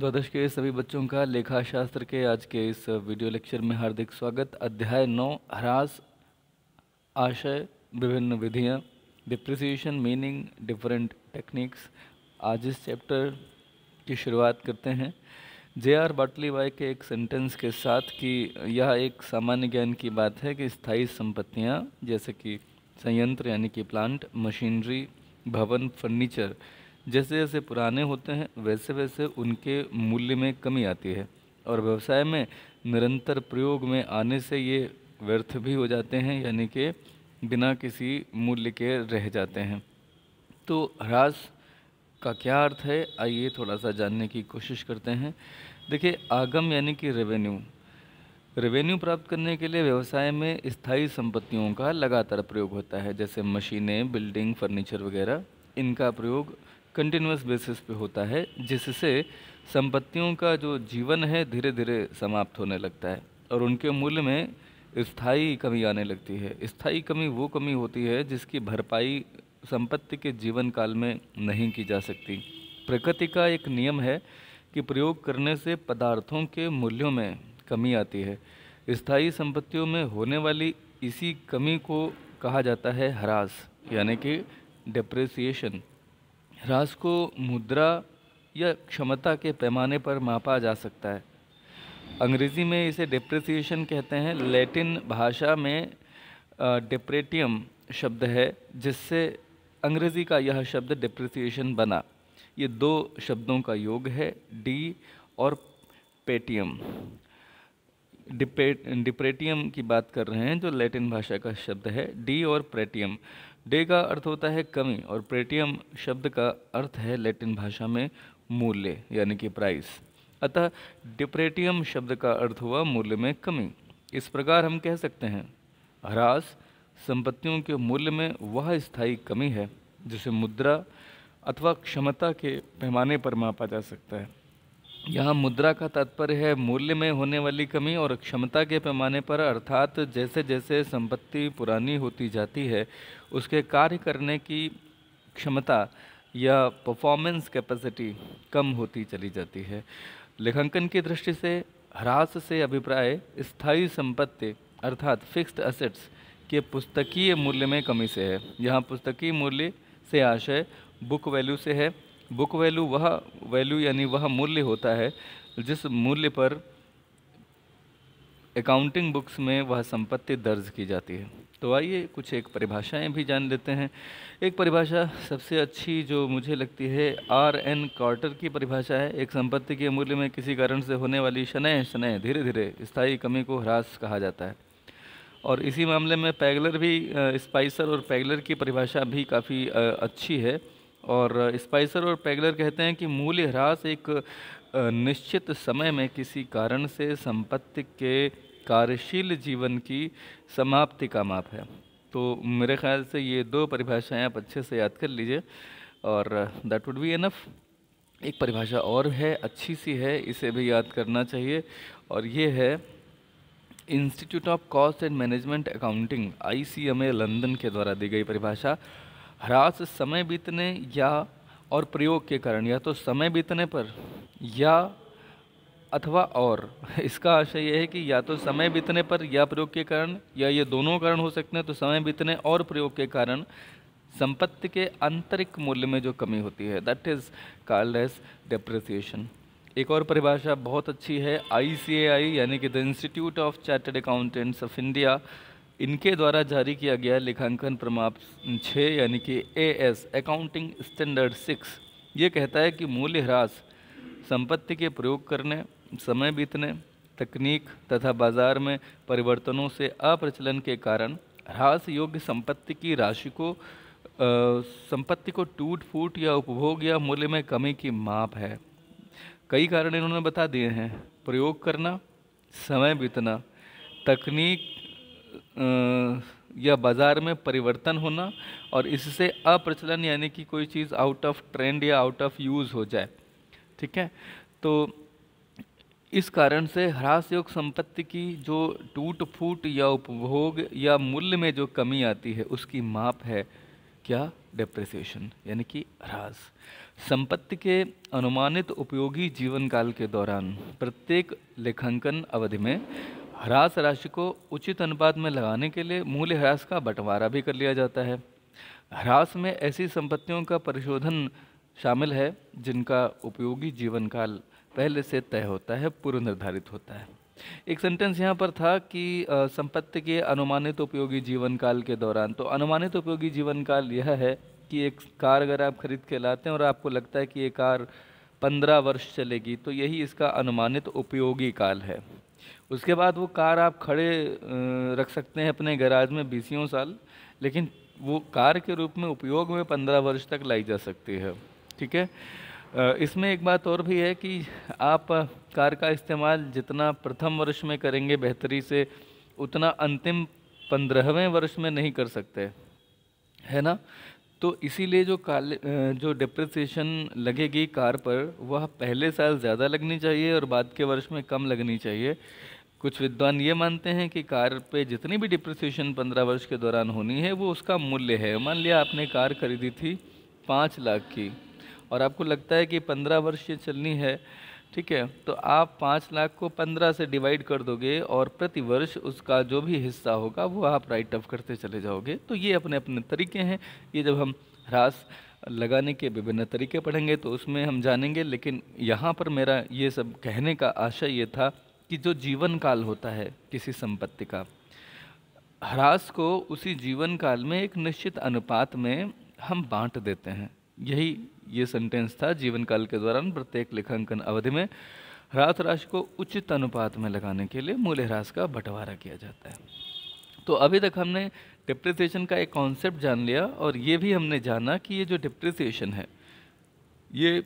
द्वादश के सभी बच्चों का लेखा शास्त्र के आज के इस वीडियो लेक्चर में हार्दिक स्वागत अध्याय नौ ह्रास आशय विभिन्न विधियाँ डिप्रिसिएशन मीनिंग डिफरेंट टेक्निक्स आज इस चैप्टर की शुरुआत करते हैं जे आर बाटली बाई के एक सेंटेंस के साथ कि यह एक सामान्य ज्ञान की बात है कि स्थायी संपत्तियाँ जैसे कि संयंत्र यानी कि प्लांट मशीनरी भवन फर्नीचर जैसे जैसे पुराने होते हैं वैसे वैसे उनके मूल्य में कमी आती है और व्यवसाय में निरंतर प्रयोग में आने से ये व्यर्थ भी हो जाते हैं यानी कि बिना किसी मूल्य के रह जाते हैं तो ह्रास का क्या अर्थ है आइए थोड़ा सा जानने की कोशिश करते हैं देखिए आगम यानी कि रेवेन्यू रेवेन्यू प्राप्त करने के लिए व्यवसाय में स्थायी संपत्तियों का लगातार प्रयोग होता है जैसे मशीनें बिल्डिंग फर्नीचर वगैरह इनका प्रयोग कंटिन्यूस बेसिस पे होता है जिससे संपत्तियों का जो जीवन है धीरे धीरे समाप्त होने लगता है और उनके मूल्य में स्थायी कमी आने लगती है स्थायी कमी वो कमी होती है जिसकी भरपाई संपत्ति के जीवन काल में नहीं की जा सकती प्रकृति का एक नियम है कि प्रयोग करने से पदार्थों के मूल्यों में कमी आती है स्थायी संपत्तियों में होने वाली इसी कमी को कहा जाता है हरास यानी कि डिप्रेसिएशन ह्रास को मुद्रा या क्षमता के पैमाने पर मापा जा सकता है अंग्रेज़ी में इसे डिप्रेसिएशन कहते हैं लैटिन भाषा में डिप्रेटियम शब्द है जिससे अंग्रेज़ी का यह शब्द डिप्रेसिएशन बना ये दो शब्दों का योग है डी और पेटियम डिपे डिप्रेटियम की बात कर रहे हैं जो लैटिन भाषा का शब्द है डी और प्रेटियम डे का अर्थ होता है कमी और प्रेटियम शब्द का अर्थ है लैटिन भाषा में मूल्य यानी कि प्राइस अतः डिप्रेटियम शब्द का अर्थ हुआ मूल्य में कमी इस प्रकार हम कह सकते हैं ह्रास संपत्तियों के मूल्य में वह स्थायी कमी है जिसे मुद्रा अथवा क्षमता के पैमाने पर मापा जा सकता है यहाँ मुद्रा का तात्पर्य है मूल्य में होने वाली कमी और क्षमता के पैमाने पर अर्थात जैसे जैसे संपत्ति पुरानी होती जाती है उसके कार्य करने की क्षमता या परफॉर्मेंस कैपेसिटी कम होती चली जाती है लेखांकन की दृष्टि से ह्रास से अभिप्राय स्थायी संपत्ति अर्थात फिक्स्ड असेट्स के पुस्तकीय मूल्य में कमी से है यहाँ पुस्तकीय मूल्य से आशय बुक वैल्यू से है बुक वैल्यू वह वैल्यू यानी वह मूल्य होता है जिस मूल्य पर अकाउंटिंग बुक्स में वह संपत्ति दर्ज की जाती है तो आइए कुछ एक परिभाषाएं भी जान लेते हैं एक परिभाषा सबसे अच्छी जो मुझे लगती है आर एन कार्टर की परिभाषा है एक संपत्ति के मूल्य में किसी कारण से होने वाली शनय शनय धीरे धीरे स्थायी कमी को ह्रास कहा जाता है और इसी मामले में पैगलर भी स्पाइसर और पैगलर की परिभाषा भी काफ़ी अच्छी है और स्पाइसर और पैगलर कहते हैं कि मूल्य ह्रास एक निश्चित समय में किसी कारण से संपत्ति के कार्यशील जीवन की समाप्ति का माप है तो मेरे ख्याल से ये दो परिभाषाएं आप अच्छे से याद कर लीजिए और दैट वुड बी एनफ एक परिभाषा और है अच्छी सी है इसे भी याद करना चाहिए और ये है institute of cost and management accounting I C M A London के द्वारा दी गई परिभाषा ह्रास समय बीतने या और प्रयोग के कारण या तो समय बीतने पर या अथवा और इसका आशय यह है कि या तो समय बीतने पर या प्रयोग के कारण या ये दोनों कारण हो सकते हैं तो समय बीतने और प्रयोग के कारण संपत्ति के आंतरिक मूल्य में जो कमी होती है that is called as depreciation एक और परिभाषा बहुत अच्छी है आई यानी कि the institute of chartered accountants of India इनके द्वारा जारी किया गया लेखांकन प्रमाप छः यानी कि A S accounting standard six ये कहता है कि मूल्यह्रास संपत्ति के प्रयोग करने समय बीतने तकनीक तथा बाजार में परिवर्तनों से अप्रचलन के कारण ह्रास योग्य संपत्ति की राशि को संपत्ति को टूट फूट या उपभोग या मूल्य में कमी की माप है कई कारण इन्होंने बता दिए हैं प्रयोग करना समय बीतना तकनीक या बाज़ार में परिवर्तन होना और इससे अप्रचलन यानी कि कोई चीज़ आउट ऑफ ट्रेंड या आउट ऑफ यूज़ हो जाए ठीक है तो इस कारण से ह्रास योग संपत्ति की जो टूट फूट या उपभोग या मूल्य में जो कमी आती है उसकी माप है क्या डिप्रेसिएशन यानी कि ह्रास संपत्ति के अनुमानित उपयोगी जीवन काल के दौरान प्रत्येक लेखांकन अवधि में ह्रास राशि को उचित अनुपात में लगाने के लिए मूल्य ह्रास का बंटवारा भी कर लिया जाता है ह्रास में ऐसी संपत्तियों का परिशोधन शामिल है जिनका उपयोगी जीवन काल पहले से तय होता है पूर्व निर्धारित होता है एक सेंटेंस यहाँ पर था कि संपत्ति के अनुमानित उपयोगी जीवन काल के दौरान तो अनुमानित उपयोगी जीवन काल यह है कि एक कार अगर आप खरीद के लाते हैं और आपको लगता है कि ये कार पंद्रह वर्ष चलेगी तो यही इसका अनुमानित उपयोगी काल है उसके बाद वो कार आप खड़े रख सकते हैं अपने गैराज में बीसियों साल लेकिन वो कार के रूप में उपयोग में पंद्रह वर्ष तक लाई जा सकती है ठीक है इसमें एक बात और भी है कि आप कार का इस्तेमाल जितना प्रथम वर्ष में करेंगे बेहतरी से उतना अंतिम पंद्रहवें वर्ष में नहीं कर सकते है ना तो इसीलिए जो काले जो डिप्रिसिएशन लगेगी कार पर वह पहले साल ज़्यादा लगनी चाहिए और बाद के वर्ष में कम लगनी चाहिए कुछ विद्वान ये मानते हैं कि कार पे जितनी भी डिप्रिसिएशन पंद्रह वर्ष के दौरान होनी है वो उसका मूल्य है मान लिया आपने कार खरीदी थी पाँच लाख की और आपको लगता है कि पंद्रह वर्ष ये चलनी है ठीक है तो आप पाँच लाख को पंद्रह से डिवाइड कर दोगे और प्रति वर्ष उसका जो भी हिस्सा होगा वो आप राइट ऑफ करते चले जाओगे तो ये अपने अपने तरीके हैं ये जब हम ह्रास लगाने के विभिन्न तरीके पढ़ेंगे तो उसमें हम जानेंगे लेकिन यहाँ पर मेरा ये सब कहने का आशय ये था कि जो जीवन काल होता है किसी संपत्ति का ह्रास को उसी जीवन काल में एक निश्चित अनुपात में हम बांट देते हैं यही ये सेंटेंस था जीवन काल के दौरान प्रत्येक लेखांकन अवधि में ह्रास राशि को उचित अनुपात में लगाने के लिए मूल्य ह्रास का बंटवारा किया जाता है तो अभी तक हमने डिप्रिसिएशन का एक कॉन्सेप्ट जान लिया और ये भी हमने जाना कि ये जो डिप्रिसिएशन है ये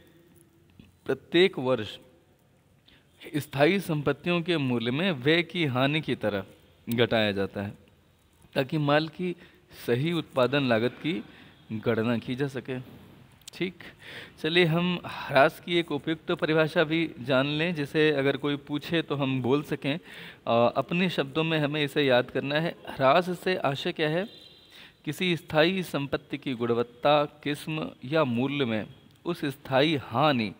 प्रत्येक वर्ष स्थायी संपत्तियों के मूल्य में व्यय की हानि की तरह घटाया जाता है ताकि माल की सही उत्पादन लागत की गणना की जा सके ठीक चलिए हम ह्रास की एक उपयुक्त परिभाषा भी जान लें जिसे अगर कोई पूछे तो हम बोल सकें आ, अपने शब्दों में हमें इसे याद करना है ह्रास से आशय क्या है किसी स्थायी संपत्ति की गुणवत्ता किस्म या मूल्य में उस स्थायी हानि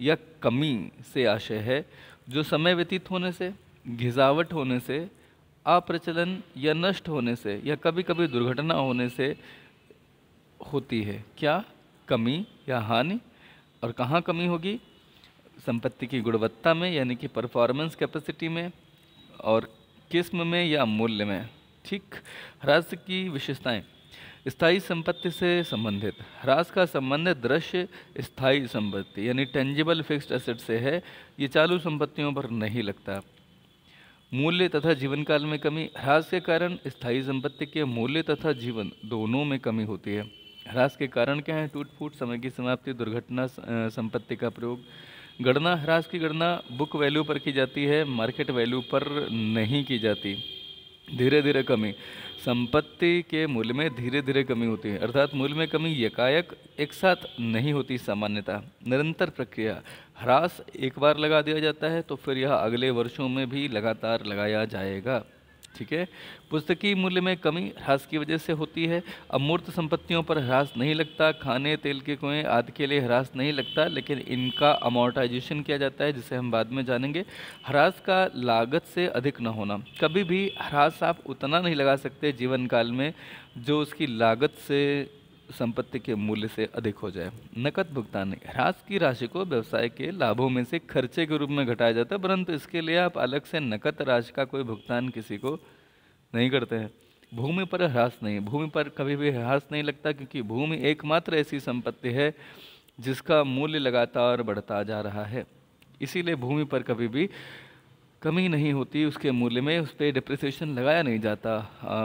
या कमी से आशय है जो समय व्यतीत होने से घिजावट होने से अप्रचलन या नष्ट होने से या कभी कभी दुर्घटना होने से होती है क्या कमी या हानि और कहाँ कमी होगी संपत्ति की गुणवत्ता में यानी कि परफॉर्मेंस कैपेसिटी में और किस्म में या मूल्य में ठीक राजस्व की विशेषताएं स्थाई संपत्ति से संबंधित ह्रास का संबंध दृश्य स्थायी संपत्ति यानी टेंजिबल फिक्स्ड एसेट से है ये चालू संपत्तियों पर नहीं लगता मूल्य तथा जीवन काल में कमी ह्रास के कारण स्थायी संपत्ति के मूल्य तथा जीवन दोनों में कमी होती है ह्रास के कारण क्या है टूट फूट समय की समाप्ति दुर्घटना संपत्ति का प्रयोग गणना ह्रास की गणना बुक वैल्यू पर की जाती है मार्केट वैल्यू पर नहीं की जाती धीरे धीरे कमी संपत्ति के मूल्य में धीरे धीरे कमी होती है अर्थात मूल्य में कमी एकाएक एक साथ नहीं होती सामान्यतः निरंतर प्रक्रिया ह्रास एक बार लगा दिया जाता है तो फिर यह अगले वर्षों में भी लगातार लगाया जाएगा ठीक है पुस्तकीय मूल्य में कमी ह्रास की वजह से होती है अमूर्त संपत्तियों पर ह्रास नहीं लगता खाने तेल के कुएँ आदि के लिए ह्रास नहीं लगता लेकिन इनका अमोर्टाइजेशन किया जाता है जिसे हम बाद में जानेंगे ह्रास का लागत से अधिक न होना कभी भी ह्रास आप उतना नहीं लगा सकते जीवन काल में जो उसकी लागत से संपत्ति के मूल्य से अधिक हो जाए नकद भुगतान ह्रास की राशि को व्यवसाय के लाभों में से खर्चे के रूप में घटाया जाता है परंतु इसके लिए आप अलग से नकद राशि का कोई भुगतान किसी को नहीं करते हैं भूमि पर ह्रास नहीं भूमि पर कभी भी ह्रास नहीं लगता क्योंकि भूमि एकमात्र ऐसी संपत्ति है जिसका मूल्य लगातार बढ़ता जा रहा है इसीलिए भूमि पर कभी भी कमी नहीं होती उसके मूल्य में उस पर डिप्रिसिएशन लगाया नहीं जाता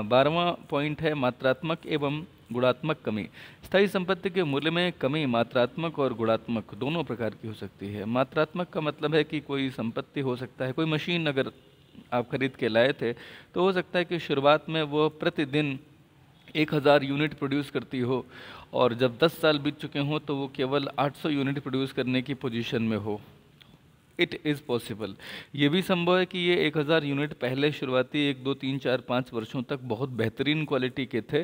बारहवा पॉइंट है मात्रात्मक एवं गुणात्मक कमी स्थायी संपत्ति के मूल्य में कमी मात्रात्मक और गुणात्मक दोनों प्रकार की हो सकती है मात्रात्मक का मतलब है कि कोई संपत्ति हो सकता है कोई मशीन अगर आप खरीद के लाए थे तो हो सकता है कि शुरुआत में वो प्रतिदिन एक हज़ार यूनिट प्रोड्यूस करती हो और जब 10 साल बीत चुके हों तो वो केवल 800 यूनिट प्रोड्यूस करने की पोजीशन में हो इट इज़ पॉसिबल ये भी संभव है कि ये 1000 यूनिट पहले शुरुआती एक दो तीन चार पाँच वर्षों तक बहुत बेहतरीन क्वालिटी के थे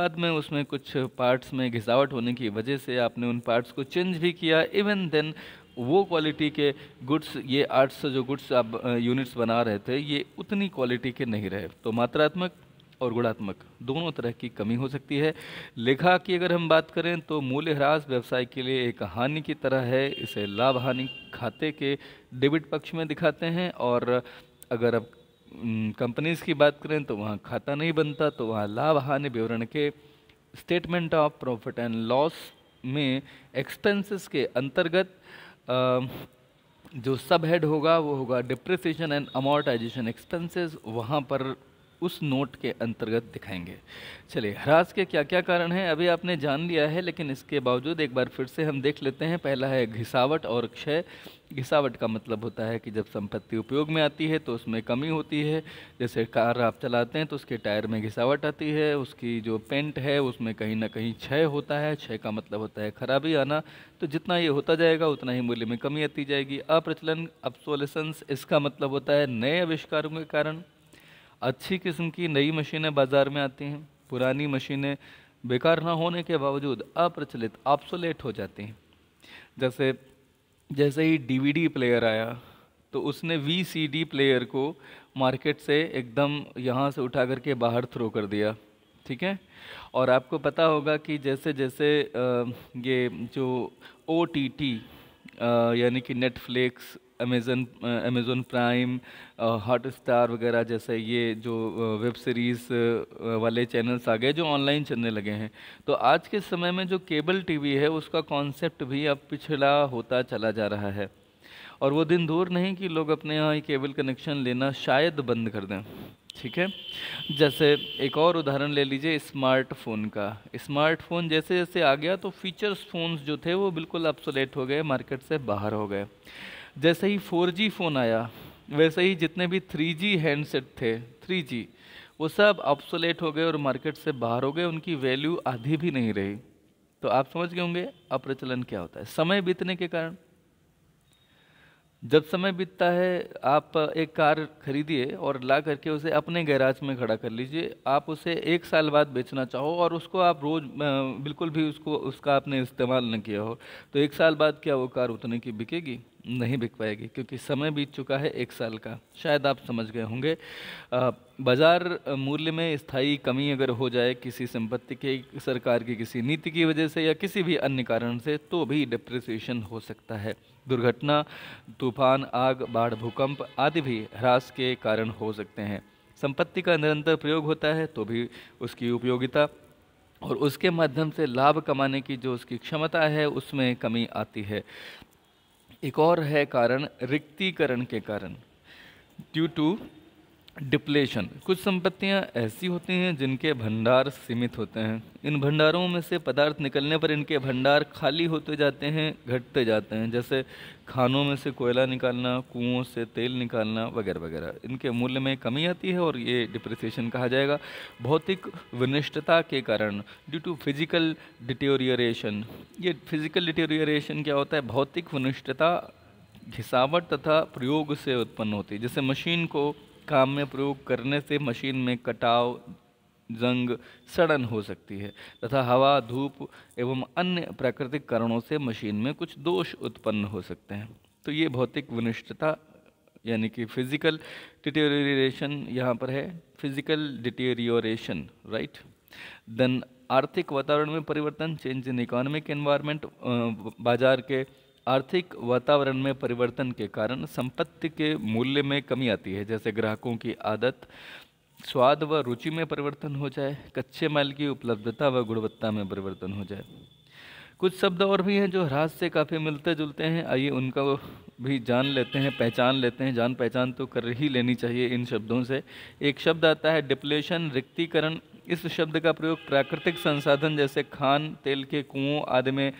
बाद में उसमें कुछ पार्ट्स में घिसावट होने की वजह से आपने उन पार्ट्स को चेंज भी किया इवन देन वो क्वालिटी के गुड्स ये 800 जो गुड्स आप यूनिट्स बना रहे थे ये उतनी क्वालिटी के नहीं रहे तो मात्रात्मक और गुणात्मक दोनों तरह की कमी हो सकती है लेखा की अगर हम बात करें तो मूल्यह्रास व्यवसाय के लिए एक हानि की तरह है इसे लाभ हानि खाते के डेबिट पक्ष में दिखाते हैं और अगर अब कंपनीज़ की बात करें तो वहाँ खाता नहीं बनता तो वहाँ लाभ हानि विवरण के statement of profit and loss में एक्सपेंसेस के अंतर्गत आ, जो सब हेड होगा वो होगा डिप्रिसिएशन एंड अमोर्टाइजेशन एक्सपेंसेस वहाँ पर उस नोट के अंतर्गत दिखाएंगे चलिए ह्रास के क्या क्या कारण हैं अभी आपने जान लिया है लेकिन इसके बावजूद एक बार फिर से हम देख लेते हैं पहला है घिसावट और क्षय घिसावट का मतलब होता है कि जब संपत्ति उपयोग में आती है तो उसमें कमी होती है जैसे कार आप चलाते हैं तो उसके टायर में घिसावट आती है उसकी जो पेंट है उसमें कहीं ना कहीं क्षय होता है क्षय का मतलब होता है खराबी आना तो जितना ये होता जाएगा उतना ही मूल्य में कमी आती जाएगी अप्रचलन अपसोलेसेंस इसका मतलब होता है नए आविष्कारों के कारण अच्छी किस्म की नई मशीनें बाज़ार में आती हैं पुरानी मशीनें बेकार ना होने के बावजूद अप्रचलित आपसोलेट हो जाती हैं जैसे जैसे ही डीवीडी प्लेयर आया तो उसने वीसीडी प्लेयर को मार्केट से एकदम यहाँ से उठा करके बाहर थ्रो कर दिया ठीक है और आपको पता होगा कि जैसे जैसे ये जो ओ टी टी यानी कि Netflix Amazon Amazon Prime Hotstar वगैरह जैसे ये जो web uh, series uh, uh, वाले चैनल्स आ गए जो ऑनलाइन चलने लगे हैं तो आज के समय में जो केबल टीवी है उसका कॉन्सेप्ट भी अब पिछड़ा होता चला जा रहा है और वो दिन दूर नहीं कि लोग अपने यहाँ केबल कनेक्शन लेना शायद बंद कर दें ठीक है जैसे एक और उदाहरण ले लीजिए स्मार्टफोन का स्मार्टफोन जैसे जैसे आ गया तो फीचर्स फ़ोन्स जो थे वो बिल्कुल अपसोलेट हो गए मार्केट से बाहर हो गए जैसे ही 4G फ़ोन आया वैसे ही जितने भी 3G हैंडसेट थे 3G वो सब अपसोलेट हो गए और मार्केट से बाहर हो गए उनकी वैल्यू आधी भी नहीं रही तो आप समझ गए होंगे अप्रचलन क्या होता है समय बीतने के कारण जब समय बीतता है आप एक कार खरीदिए और ला करके उसे अपने गैराज में खड़ा कर लीजिए आप उसे एक साल बाद बेचना चाहो और उसको आप रोज़ बिल्कुल भी उसको उसका आपने इस्तेमाल न किया हो तो एक साल बाद क्या वो कार उतने की बिकेगी नहीं बिक पाएगी क्योंकि समय बीत चुका है एक साल का शायद आप समझ गए होंगे बाज़ार मूल्य में स्थायी कमी अगर हो जाए किसी संपत्ति के सरकार की किसी नीति की वजह से या किसी भी अन्य कारण से तो भी डिप्रिसिएशन हो सकता है दुर्घटना तूफान आग बाढ़ भूकंप आदि भी ह्रास के कारण हो सकते हैं संपत्ति का निरंतर प्रयोग होता है तो भी उसकी उपयोगिता और उसके माध्यम से लाभ कमाने की जो उसकी क्षमता है उसमें कमी आती है एक और है कारण रिक्तिकरण के कारण ड्यू टू डिप्लेशन कुछ संपत्तियां ऐसी होती हैं जिनके भंडार सीमित होते हैं इन भंडारों में से पदार्थ निकलने पर इनके भंडार खाली होते जाते हैं घटते जाते हैं जैसे खानों में से कोयला निकालना कुओं से तेल निकालना वगैरह वगैरह इनके मूल्य में कमी आती है और ये डिप्रिसिएशन कहा जाएगा भौतिक विनिष्टता के कारण ड्यू टू फिजिकल डिटेरियरेशन ये फिजिकल डिटेरियरेशन क्या होता है भौतिक विनिष्टता घिसावट तथा प्रयोग से उत्पन्न होती है जैसे मशीन को काम में प्रयोग करने से मशीन में कटाव जंग सड़न हो सकती है तथा हवा धूप एवं अन्य प्राकृतिक कारणों से मशीन में कुछ दोष उत्पन्न हो सकते हैं तो ये भौतिक विनिष्ठता यानी कि फिजिकल डिटेरियोरेशन यहाँ पर है फिजिकल डिटेरियोरेशन राइट देन आर्थिक वातावरण में परिवर्तन चेंज इन इकोनॉमिक एनवायरनमेंट बाजार के आर्थिक वातावरण में परिवर्तन के कारण संपत्ति के मूल्य में कमी आती है जैसे ग्राहकों की आदत स्वाद व रुचि में परिवर्तन हो जाए कच्चे माल की उपलब्धता व गुणवत्ता में परिवर्तन हो जाए कुछ शब्द और भी हैं जो ह्रास से काफ़ी मिलते जुलते हैं आइए उनका भी जान लेते हैं पहचान लेते हैं जान पहचान तो कर ही लेनी चाहिए इन शब्दों से एक शब्द आता है डिप्लेशन रिक्तिकरण इस शब्द का प्रयोग प्राकृतिक संसाधन जैसे खान तेल के कुओं आदि में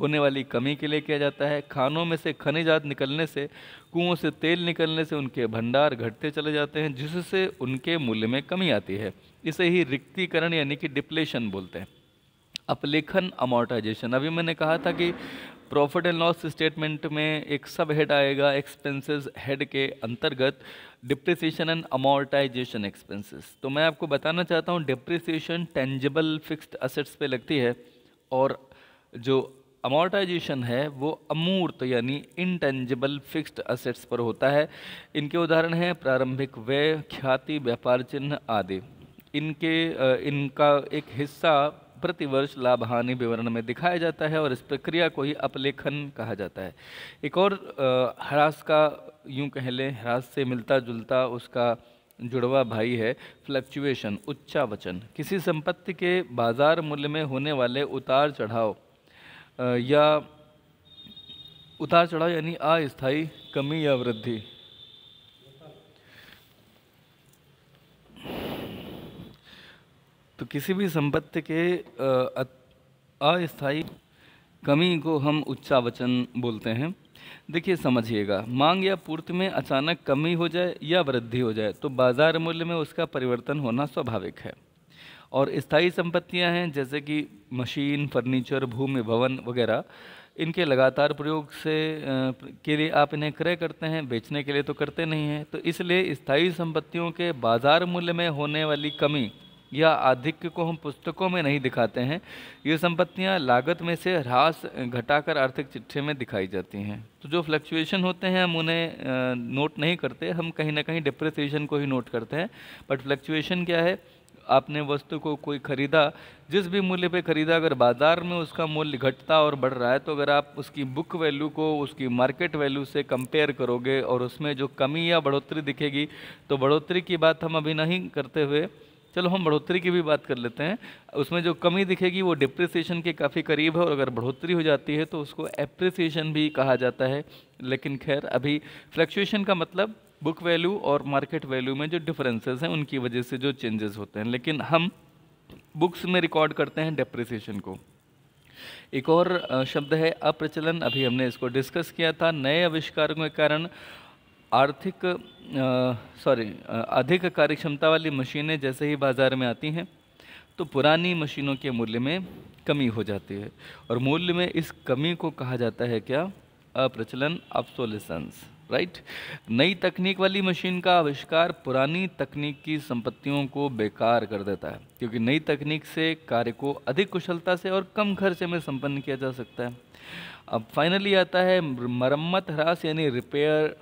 होने वाली कमी के लिए किया जाता है खानों में से खनिजात निकलने से कुओं से तेल निकलने से उनके भंडार घटते चले जाते हैं जिससे उनके मूल्य में कमी आती है इसे ही रिक्तिकरण यानी कि डिप्लेशन बोलते हैं अपलेखन अमोटाइजेशन अभी मैंने कहा था कि प्रॉफिट एंड लॉस स्टेटमेंट में एक सब हेड आएगा एक्सपेंसेस हेड के अंतर्गत डिप्रिसिएशन एंड अमोर्टाइजेशन एक्सपेंसेस तो मैं आपको बताना चाहता हूँ डिप्रिसिएशन टेंजिबल फिक्स्ड असेट्स पे लगती है और जो अमोर्टाइजेशन है वो अमूर्त यानी इंटेंजिबल फिक्स्ड असेट्स पर होता है इनके उदाहरण हैं प्रारंभिक व्यय ख्याति व्यापार चिन्ह आदि इनके इनका एक हिस्सा प्रतिवर्ष लाभ हानि विवरण में दिखाया जाता है और इस प्रक्रिया को ही अपलेखन कहा जाता है एक और ह्रास का यूं कह लें ह्रास से मिलता जुलता उसका जुड़वा भाई है फ्लक्चुएशन उच्चावचन किसी संपत्ति के बाजार मूल्य में होने वाले उतार चढ़ाव या उतार चढ़ाव यानी अस्थाई कमी या वृद्धि तो किसी भी संपत्ति के अस्थाई कमी को हम उच्चावचन बोलते हैं देखिए समझिएगा मांग या पूर्ति में अचानक कमी हो जाए या वृद्धि हो जाए तो बाजार मूल्य में उसका परिवर्तन होना स्वाभाविक है और स्थायी संपत्तियां हैं जैसे कि मशीन फर्नीचर भूमि भवन वगैरह इनके लगातार प्रयोग से के लिए आप इन्हें क्रय करते हैं बेचने के लिए तो करते नहीं हैं तो इसलिए स्थायी संपत्तियों के बाज़ार मूल्य में होने वाली कमी या आधिक्य को हम पुस्तकों में नहीं दिखाते हैं ये संपत्तियां लागत में से ह्रास घटाकर आर्थिक चिट्ठे में दिखाई जाती हैं तो जो फ्लक्चुएशन होते हैं हम उन्हें नोट नहीं करते हम कहीं ना कहीं डिप्रेसिएशन को ही नोट करते हैं बट फ्लक्चुएशन क्या है आपने वस्तु को कोई ख़रीदा जिस भी मूल्य पे ख़रीदा अगर बाज़ार में उसका मूल्य घटता और बढ़ रहा है तो अगर आप उसकी बुक वैल्यू को उसकी मार्केट वैल्यू से कंपेयर करोगे और उसमें जो कमी या बढ़ोतरी दिखेगी तो बढ़ोतरी की बात हम अभी नहीं करते हुए चलो हम बढ़ोतरी की भी बात कर लेते हैं उसमें जो कमी दिखेगी वो डिप्रिसिएशन के काफ़ी करीब है और अगर बढ़ोतरी हो जाती है तो उसको एप्रिसिएशन भी कहा जाता है लेकिन खैर अभी फ्लक्चुएशन का मतलब बुक वैल्यू और मार्केट वैल्यू में जो डिफरेंसेस हैं उनकी वजह से जो चेंजेस होते हैं लेकिन हम बुक्स में रिकॉर्ड करते हैं डिप्रिसिएशन को एक और शब्द है अप्रचलन अभी हमने इसको डिस्कस किया था नए आविष्कारों के कारण आर्थिक सॉरी अधिक कार्यक्षमता वाली मशीनें जैसे ही बाज़ार में आती हैं तो पुरानी मशीनों के मूल्य में कमी हो जाती है और मूल्य में इस कमी को कहा जाता है क्या अप्रचलन अपसोलिसंस राइट नई तकनीक वाली मशीन का आविष्कार पुरानी तकनीक की संपत्तियों को बेकार कर देता है क्योंकि नई तकनीक से कार्य को अधिक कुशलता से और कम खर्चे में संपन्न किया जा सकता है अब फाइनली आता है मरम्मत ह्रास यानी रिपेयर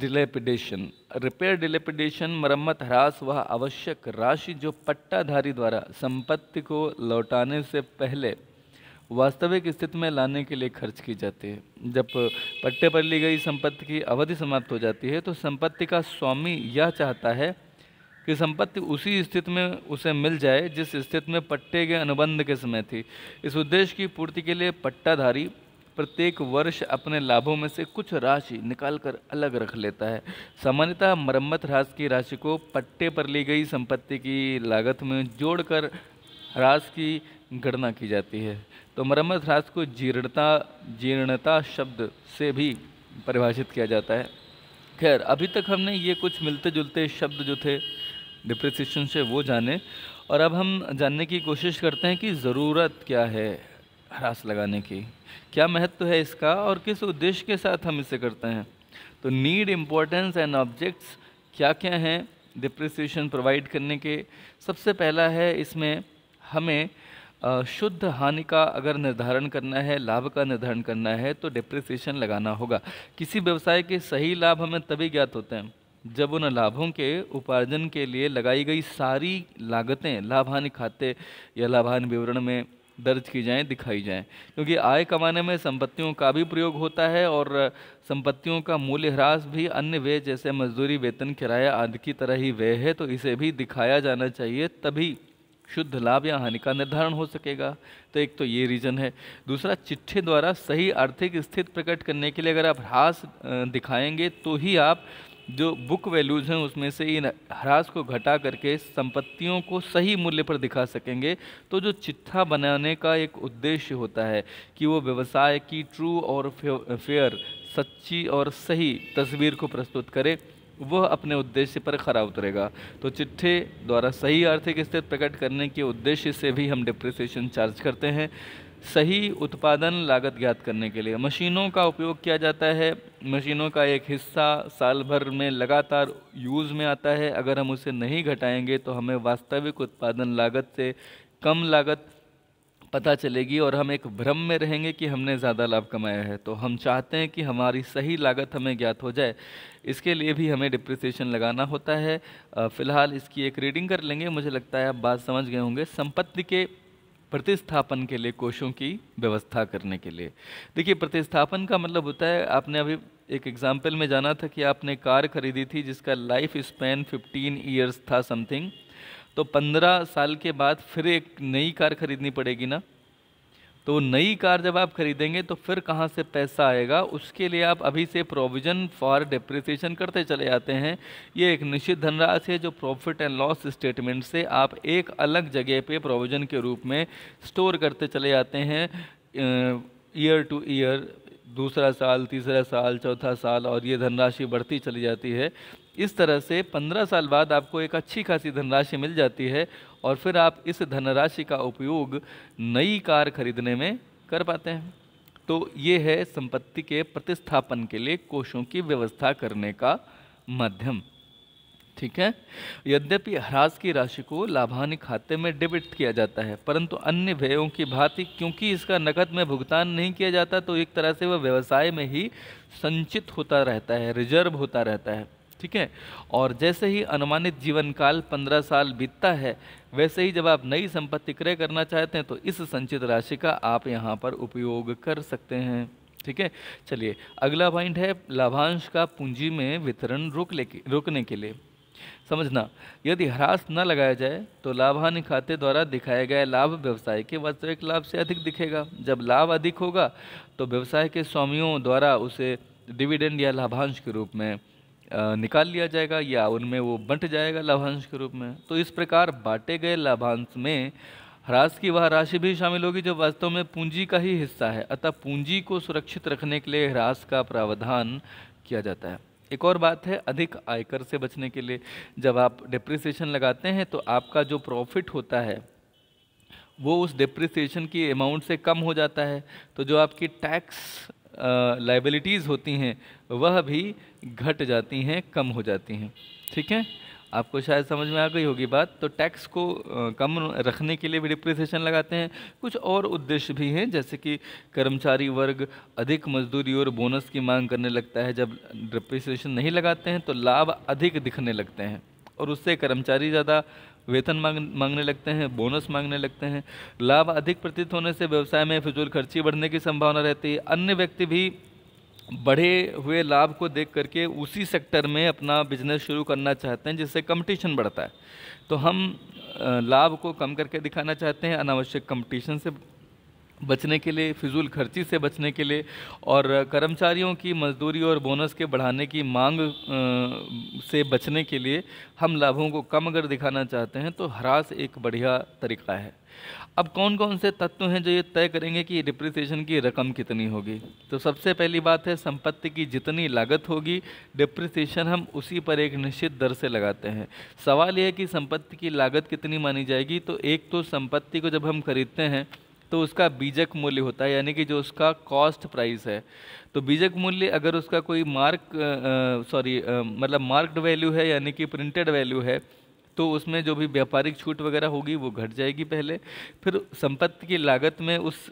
डिलेपिडेशन रिपेयर डिलेपिडेशन मरम्मत ह्रास वह आवश्यक राशि जो पट्टाधारी द्वारा संपत्ति को लौटाने से पहले वास्तविक स्थिति में लाने के लिए खर्च की जाती है जब पट्टे पर ली गई संपत्ति की अवधि समाप्त हो जाती है तो संपत्ति का स्वामी यह चाहता है कि संपत्ति उसी स्थिति में उसे मिल जाए जिस स्थिति में पट्टे के अनुबंध के समय थी इस उद्देश्य की पूर्ति के लिए पट्टाधारी प्रत्येक वर्ष अपने लाभों में से कुछ राशि निकाल कर अलग रख लेता है सामान्यतः मरम्मत ह्रास की राशि को पट्टे पर ली गई संपत्ति की लागत में जोड़कर ह्रास की गणना की जाती है तो मरम्मत ह्रास को जीर्णता जीर्णता शब्द से भी परिभाषित किया जाता है खैर अभी तक हमने ये कुछ मिलते जुलते शब्द जो थे डिप्रेसिशन से वो जाने और अब हम जानने की कोशिश करते हैं कि ज़रूरत क्या है ह्रास लगाने की क्या महत्व है इसका और किस उद्देश्य के साथ हम इसे करते हैं तो नीड इम्पोर्टेंस एंड ऑब्जेक्ट्स क्या क्या हैं डिप्रिसिएशन प्रोवाइड करने के सबसे पहला है इसमें हमें शुद्ध हानि का अगर निर्धारण करना है लाभ का निर्धारण करना है तो डिप्रिसिएशन लगाना होगा किसी व्यवसाय के सही लाभ हमें तभी ज्ञात होते हैं जब उन लाभों के उपार्जन के लिए लगाई गई सारी लागतें लाभ हानि खाते या लाभ हानि विवरण में दर्ज की जाएं दिखाई जाएं क्योंकि आय कमाने में संपत्तियों का भी प्रयोग होता है और संपत्तियों का मूल्य ह्रास भी अन्य व्यय जैसे मजदूरी वेतन किराया आदि की तरह ही व्यय है तो इसे भी दिखाया जाना चाहिए तभी शुद्ध लाभ या हानि का निर्धारण हो सकेगा तो एक तो ये रीजन है दूसरा चिट्ठी द्वारा सही आर्थिक स्थिति प्रकट करने के लिए अगर आप ह्रास दिखाएंगे तो ही आप जो बुक वैल्यूज़ हैं उसमें से इन ह्रास को घटा करके संपत्तियों को सही मूल्य पर दिखा सकेंगे तो जो चिट्ठा बनाने का एक उद्देश्य होता है कि वो व्यवसाय की ट्रू और फेयर सच्ची और सही तस्वीर को प्रस्तुत करे वह अपने उद्देश्य पर खरा उतरेगा तो चिट्ठे द्वारा सही आर्थिक स्थिति प्रकट करने के उद्देश्य से भी हम डिप्रिसिएशन चार्ज करते हैं सही उत्पादन लागत ज्ञात करने के लिए मशीनों का उपयोग किया जाता है मशीनों का एक हिस्सा साल भर में लगातार यूज़ में आता है अगर हम उसे नहीं घटाएंगे तो हमें वास्तविक उत्पादन लागत से कम लागत पता चलेगी और हम एक भ्रम में रहेंगे कि हमने ज़्यादा लाभ कमाया है तो हम चाहते हैं कि हमारी सही लागत हमें ज्ञात हो जाए इसके लिए भी हमें डिप्रिसिएशन लगाना होता है फ़िलहाल इसकी एक रीडिंग कर लेंगे मुझे लगता है आप बात समझ गए होंगे संपत्ति के प्रतिस्थापन के लिए कोशों की व्यवस्था करने के लिए देखिए प्रतिस्थापन का मतलब होता है आपने अभी एक एग्जाम्पल में जाना था कि आपने कार खरीदी थी जिसका लाइफ स्पैन 15 ईयर्स था समथिंग तो 15 साल के बाद फिर एक नई कार खरीदनी पड़ेगी ना तो नई कार जब आप खरीदेंगे तो फिर कहाँ से पैसा आएगा उसके लिए आप अभी से प्रोविज़न फॉर डिप्रिसिएशन करते चले जाते हैं ये एक निश्चित धनराशि है जो प्रॉफिट एंड लॉस स्टेटमेंट से आप एक अलग जगह पे प्रोविज़न के रूप में स्टोर करते चले जाते हैं ईयर टू ईयर दूसरा साल तीसरा साल चौथा साल और ये धनराशि बढ़ती चली जाती है इस तरह से पंद्रह साल बाद आपको एक अच्छी खासी धनराशि मिल जाती है और फिर आप इस धनराशि का उपयोग नई कार खरीदने में कर पाते हैं तो ये है संपत्ति के प्रतिस्थापन के लिए कोषों की व्यवस्था करने का माध्यम ठीक है यद्यपि ह्रास की राशि को लाभानी खाते में डेबिट किया जाता है परंतु अन्य व्ययों की भांति क्योंकि इसका नकद में भुगतान नहीं किया जाता तो एक तरह से वह व्यवसाय में ही संचित होता रहता है रिजर्व होता रहता है ठीक है और जैसे ही अनुमानित जीवन काल पंद्रह साल बीतता है वैसे ही जब आप नई संपत्ति क्रय करना चाहते हैं तो इस संचित राशि का आप यहाँ पर उपयोग कर सकते हैं ठीक है चलिए अगला पॉइंट है लाभांश का पूंजी में वितरण रोक ले रोकने के लिए समझना यदि ह्रास न लगाया जाए तो लाभानि खाते द्वारा दिखाया गया लाभ व्यवसाय के वास्तविक लाभ से अधिक दिखेगा जब लाभ अधिक होगा तो व्यवसाय के स्वामियों द्वारा उसे डिविडेंड या लाभांश के रूप में निकाल लिया जाएगा या उनमें वो बंट जाएगा लाभांश के रूप में तो इस प्रकार बांटे गए लाभांश में ह्रास की वह राशि भी शामिल होगी जो वास्तव में पूंजी का ही हिस्सा है अतः पूंजी को सुरक्षित रखने के लिए ह्रास का प्रावधान किया जाता है एक और बात है अधिक आयकर से बचने के लिए जब आप डिप्रिसिएशन लगाते हैं तो आपका जो प्रॉफिट होता है वो उस डिप्रिसिएशन की अमाउंट से कम हो जाता है तो जो आपकी टैक्स लाइबिलिटीज़ होती हैं वह भी घट जाती हैं कम हो जाती हैं ठीक है आपको शायद समझ में आ गई होगी बात तो टैक्स को कम रखने के लिए भी डिप्रिसिएशन लगाते हैं कुछ और उद्देश्य भी हैं जैसे कि कर्मचारी वर्ग अधिक मजदूरी और बोनस की मांग करने लगता है जब डिप्रिसिएशन नहीं लगाते हैं तो लाभ अधिक दिखने लगते हैं और उससे कर्मचारी ज़्यादा वेतन मांग मांगने लगते हैं बोनस मांगने लगते हैं लाभ अधिक प्रतीत होने से व्यवसाय में फिजूल खर्ची बढ़ने की संभावना रहती है अन्य व्यक्ति भी बढ़े हुए लाभ को देख करके उसी सेक्टर में अपना बिजनेस शुरू करना चाहते हैं जिससे कंपटीशन बढ़ता है तो हम लाभ को कम करके दिखाना चाहते हैं अनावश्यक कंपटीशन से बचने के लिए फिजूल खर्ची से बचने के लिए और कर्मचारियों की मजदूरी और बोनस के बढ़ाने की मांग से बचने के लिए हम लाभों को कम अगर दिखाना चाहते हैं तो ह्रास एक बढ़िया तरीका है अब कौन कौन से तत्व हैं जो ये तय करेंगे कि डिप्रिसिएशन की रकम कितनी होगी तो सबसे पहली बात है संपत्ति की जितनी लागत होगी डिप्रिसिएशन हम उसी पर एक निश्चित दर से लगाते हैं सवाल यह है कि संपत्ति की लागत कितनी मानी जाएगी तो एक तो संपत्ति को जब हम खरीदते हैं तो उसका बीजक मूल्य होता है यानी कि जो उसका कॉस्ट प्राइस है तो बीजक मूल्य अगर उसका कोई मार्क सॉरी मतलब मार्क्ड वैल्यू है यानी कि प्रिंटेड वैल्यू है तो उसमें जो भी व्यापारिक छूट वगैरह होगी वो घट जाएगी पहले फिर संपत्ति की लागत में उस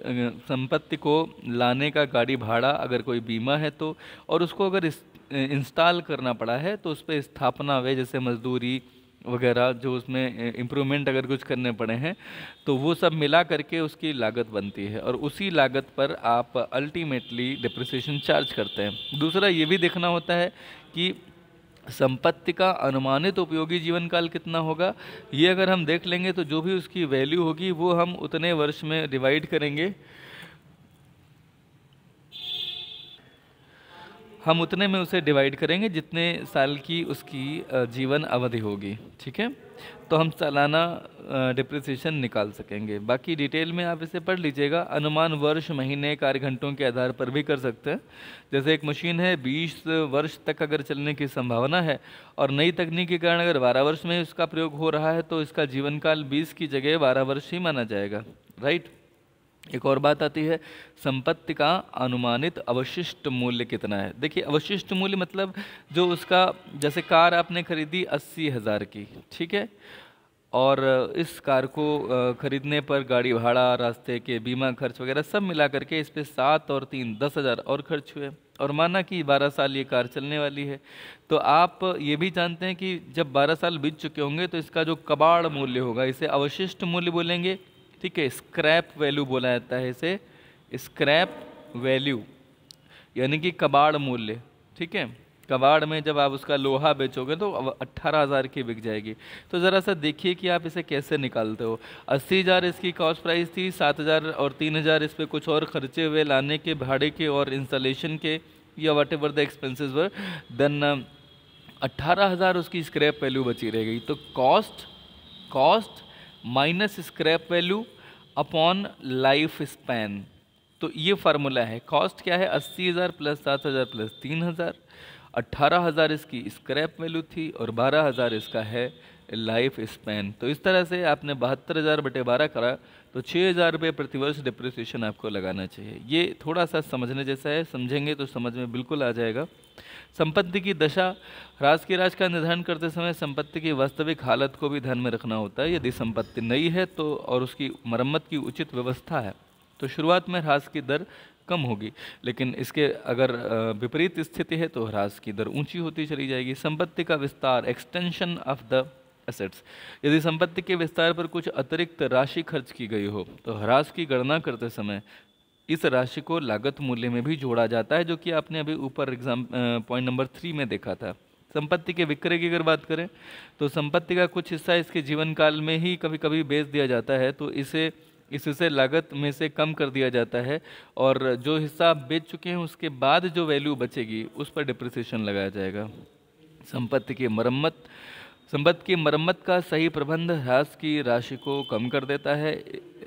संपत्ति को लाने का गाड़ी भाड़ा अगर कोई बीमा है तो और उसको अगर इंस्टॉल करना पड़ा है तो उस पर स्थापना वे जैसे मजदूरी वगैरह जो उसमें इम्प्रूवमेंट अगर कुछ करने पड़े हैं तो वो सब मिला करके उसकी लागत बनती है और उसी लागत पर आप अल्टीमेटली डिप्रिसिएशन चार्ज करते हैं दूसरा ये भी देखना होता है कि संपत्ति का अनुमानित उपयोगी जीवन काल कितना होगा ये अगर हम देख लेंगे तो जो भी उसकी वैल्यू होगी वो हम उतने वर्ष में डिवाइड करेंगे हम उतने में उसे डिवाइड करेंगे जितने साल की उसकी जीवन अवधि होगी ठीक है तो हम सालाना डिप्रिसिएशन निकाल सकेंगे बाकी डिटेल में आप इसे पढ़ लीजिएगा अनुमान वर्ष महीने कार्य घंटों के आधार पर भी कर सकते हैं जैसे एक मशीन है बीस वर्ष तक अगर चलने की संभावना है और नई तकनीक के कारण अगर बारह वर्ष में इसका प्रयोग हो रहा है तो इसका जीवन काल बीस की जगह बारह वर्ष ही माना जाएगा राइट एक और बात आती है संपत्ति का अनुमानित अवशिष्ट मूल्य कितना है देखिए अवशिष्ट मूल्य मतलब जो उसका जैसे कार आपने खरीदी अस्सी हज़ार की ठीक है और इस कार को ख़रीदने पर गाड़ी भाड़ा रास्ते के बीमा खर्च वगैरह सब मिला करके इस पर सात और तीन दस हज़ार और खर्च हुए और माना कि बारह साल ये कार चलने वाली है तो आप ये भी जानते हैं कि जब बारह साल बीत चुके होंगे तो इसका जो कबाड़ मूल्य होगा इसे अवशिष्ट मूल्य बोलेंगे ठीक है स्क्रैप वैल्यू बोला जाता है इसे स्क्रैप वैल्यू यानी कि कबाड़ मूल्य ठीक है कबाड़ में जब आप उसका लोहा बेचोगे तो अट्ठारह हज़ार की बिक जाएगी तो ज़रा सा देखिए कि आप इसे कैसे निकालते हो अस्सी हज़ार इसकी कॉस्ट प्राइस थी सात हज़ार और तीन हज़ार इस पर कुछ और खर्चे हुए लाने के भाड़े के और इंस्टॉलेशन के या whatever the expenses were then अट्ठारह हज़ार उसकी स्क्रैप वैल्यू बची रह गई तो cost cost minus scrap value upon life span तो ये फार्मूला है कॉस्ट क्या है अस्सी हज़ार प्लस सात हज़ार प्लस तीन हज़ार अट्ठारह हज़ार इसकी स्क्रैप वैल्यू थी और बारह हज़ार इसका है लाइफ स्पैन तो इस तरह से आपने बहत्तर हज़ार बटे बारह करा तो छः हज़ार रुपये प्रतिवर्ष डिप्रिसिएशन आपको लगाना चाहिए ये थोड़ा सा समझने जैसा है समझेंगे तो समझ में बिल्कुल आ जाएगा संपत्ति की दशा राज के राज का निर्धारण करते समय संपत्ति की वास्तविक हालत को भी ध्यान में रखना होता है यदि संपत्ति नई है तो और उसकी मरम्मत की उचित व्यवस्था है तो शुरुआत में ह्रास की दर कम होगी लेकिन इसके अगर विपरीत स्थिति है तो ह्रास की दर ऊंची होती चली जाएगी संपत्ति का विस्तार एक्सटेंशन ऑफ द एसेट्स यदि संपत्ति के विस्तार पर कुछ अतिरिक्त राशि खर्च की गई हो तो ह्रास की गणना करते समय इस राशि को लागत मूल्य में भी जोड़ा जाता है जो कि आपने अभी ऊपर एग्जाम पॉइंट नंबर थ्री में देखा था संपत्ति के विक्रय की अगर बात करें तो संपत्ति का कुछ हिस्सा इसके जीवन काल में ही कभी कभी बेच दिया जाता है तो इसे इससे लागत में से कम कर दिया जाता है और जो हिस्सा आप बेच चुके हैं उसके बाद जो वैल्यू बचेगी उस पर डिप्रिसिएशन लगाया जाएगा संपत्ति की मरम्मत संबद्ध की मरम्मत का सही प्रबंध ह्रास की राशि को कम कर देता है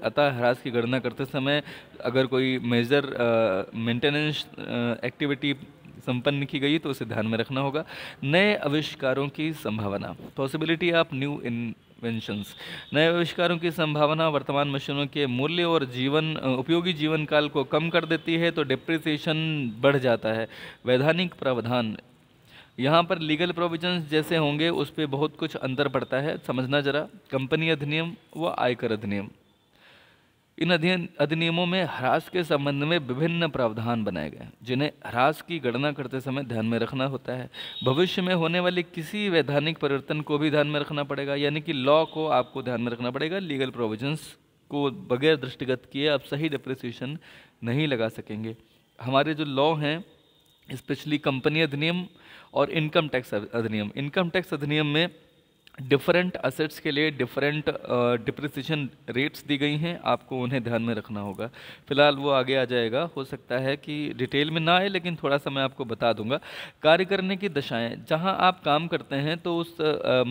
अतः ह्रास की गणना करते समय अगर कोई मेजर मेंटेनेंस एक्टिविटी संपन्न की गई तो उसे ध्यान में रखना होगा नए आविष्कारों की संभावना possibility of new in inventions नए आविष्कारों की संभावना वर्तमान मशीनों के मूल्य और जीवन उपयोगी जीवन काल को कम कर देती है तो डिप्रिसिएशन बढ़ जाता है वैधानिक प्रावधान यहाँ पर लीगल प्रोविजंस जैसे होंगे उस पर बहुत कुछ अंतर पड़ता है समझना जरा कंपनी अधिनियम व आयकर अधिनियम इन अधिन अधिनियमों में ह्रास के संबंध में विभिन्न प्रावधान बनाए गए जिन्हें ह्रास की गणना करते समय ध्यान में रखना होता है भविष्य में होने वाले किसी वैधानिक परिवर्तन को भी ध्यान में रखना पड़ेगा यानी कि लॉ को आपको ध्यान में रखना पड़ेगा लीगल प्रोविजंस को बगैर दृष्टिगत किए आप सही डिप्रिसिएशन नहीं लगा सकेंगे हमारे जो लॉ हैं स्पेशली कंपनी अधिनियम और इनकम टैक्स अधिनियम इनकम टैक्स अधिनियम में डिफरेंट असेट्स के लिए डिफरेंट डिप्रिसिएशन रेट्स दी गई हैं आपको उन्हें ध्यान में रखना होगा फिलहाल वो आगे आ जाएगा हो सकता है कि डिटेल में ना आए लेकिन थोड़ा सा मैं आपको बता दूंगा कार्य करने की दशाएं जहां आप काम करते हैं तो उस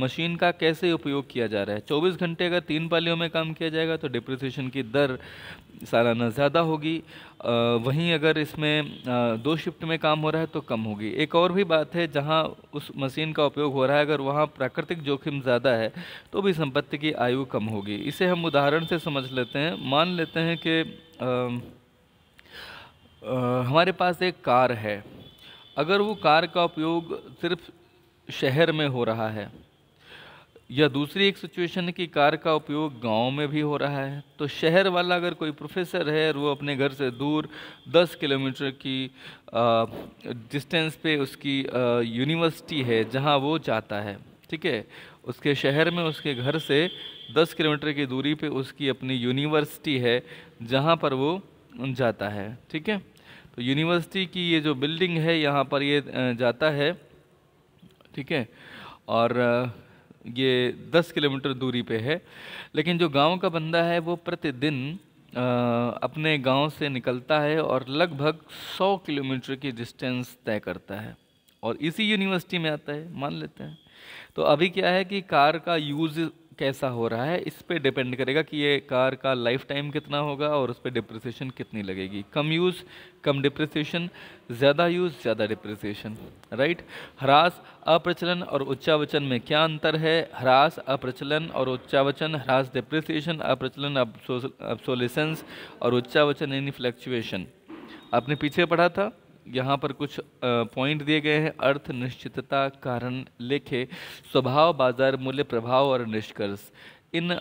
मशीन का कैसे उपयोग किया जा रहा है 24 घंटे अगर तीन पालियों में काम किया जाएगा तो डिप्रिसिएशन की दर सालाना ज़्यादा होगी वहीं अगर इसमें दो शिफ्ट में काम हो रहा है तो कम होगी एक और भी बात है जहां उस मशीन का उपयोग हो रहा है अगर वहां प्राकृतिक जोखिम ज़्यादा है तो भी संपत्ति की आयु कम होगी इसे हम उदाहरण से समझ लेते हैं मान लेते हैं कि हमारे पास एक कार है अगर वो कार का उपयोग सिर्फ शहर में हो रहा है या दूसरी एक सिचुएशन की कार का उपयोग गांव में भी हो रहा है तो शहर वाला अगर कोई प्रोफेसर है और वो अपने घर से दूर 10 किलोमीटर की डिस्टेंस पे उसकी यूनिवर्सिटी है जहां वो जाता है ठीक है उसके शहर में उसके घर से 10 किलोमीटर की दूरी पे उसकी अपनी यूनिवर्सिटी है जहां पर वो जाता है ठीक है तो यूनिवर्सिटी की ये जो बिल्डिंग है यहाँ पर ये जाता है ठीक है और ये दस किलोमीटर दूरी पे है लेकिन जो गांव का बंदा है वो प्रतिदिन अपने गांव से निकलता है और लगभग सौ किलोमीटर की डिस्टेंस तय करता है और इसी यूनिवर्सिटी में आता है मान लेते हैं तो अभी क्या है कि कार का यूज़ कैसा हो रहा है इस पर डिपेंड करेगा कि ये कार का लाइफ टाइम कितना होगा और उस पर डिप्रिसिएशन कितनी लगेगी कम यूज़ कम डिप्रिसिएशन ज़्यादा यूज़ ज़्यादा डिप्रिसिएशन राइट ह्रास अप्रचलन और उच्चावचन में क्या अंतर है ह्रास अप्रचलन और उच्चावचन ह्रास डिप्रिसिएशन अप्रचलन अब्सोलिसेंस और उच्चावचन यानी फ्लैक्चुएशन आपने पीछे पढ़ा था यहाँ पर कुछ पॉइंट दिए गए हैं अर्थ निश्चितता कारण लेखे स्वभाव बाजार मूल्य प्रभाव और निष्कर्ष इन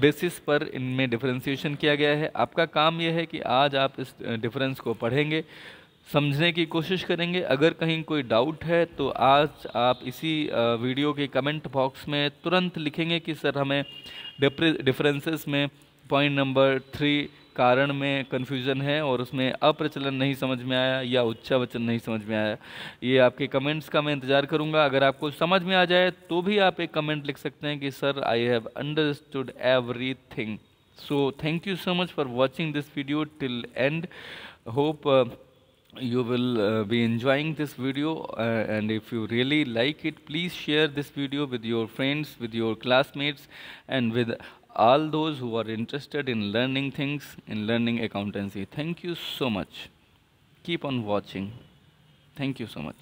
बेसिस पर इनमें डिफ्रेंसीशन किया गया है आपका काम यह है कि आज आप इस डिफरेंस को पढ़ेंगे समझने की कोशिश करेंगे अगर कहीं कोई डाउट है तो आज आप इसी वीडियो के कमेंट बॉक्स में तुरंत लिखेंगे कि सर हमें डिफरेंसेस में पॉइंट नंबर थ्री कारण में कन्फ्यूज़न है और उसमें अप्रचलन नहीं समझ में आया या उच्चा वचन नहीं समझ में आया ये आपके कमेंट्स का मैं इंतज़ार करूंगा अगर आपको समझ में आ जाए तो भी आप एक कमेंट लिख सकते हैं कि sir I have understood everything so thank you so much for watching this video till end hope you will uh, be enjoying this video uh, and if you really like it please share this video with your friends with your classmates and with all those who are interested in learning things, in learning accountancy. Thank you so much. Keep on watching. Thank you so much.